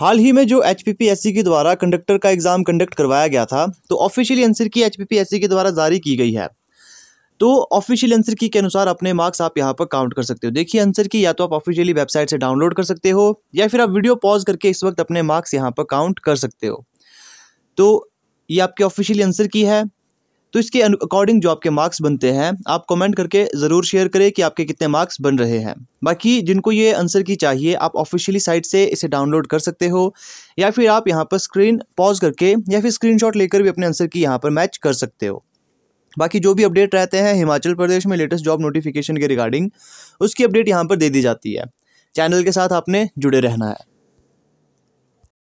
हाल ही में जो एच के द्वारा कंडक्टर का एग्ज़ाम कंडक्ट करवाया गया था तो ऑफिशियली आंसर की एच के द्वारा जारी की गई है तो ऑफिशियल आंसर की के अनुसार अपने मार्क्स आप यहाँ पर काउंट कर सकते हो देखिए आंसर की या तो आप ऑफिशियली वेबसाइट से डाउनलोड कर सकते हो या फिर आप वीडियो पॉज करके इस वक्त अपने मार्क्स यहाँ पर काउंट कर सकते हो तो ये आपके ऑफिशियल आंसर की है तो इसके अकॉर्डिंग जो आपके मार्क्स बनते हैं आप कमेंट करके ज़रूर शेयर करें कि आपके कितने मार्क्स बन रहे हैं बाकी जिनको ये आंसर की चाहिए आप ऑफिशियली साइट से इसे डाउनलोड कर सकते हो या फिर आप यहाँ पर स्क्रीन पॉज करके या फिर स्क्रीन लेकर भी अपने आंसर की यहाँ पर मैच कर सकते हो बाकी जो भी अपडेट रहते हैं हिमाचल प्रदेश में लेटेस्ट जॉब नोटिफिकेशन के रिगार्डिंग उसकी अपडेट यहाँ पर दे दी जाती है चैनल के साथ आपने जुड़े रहना है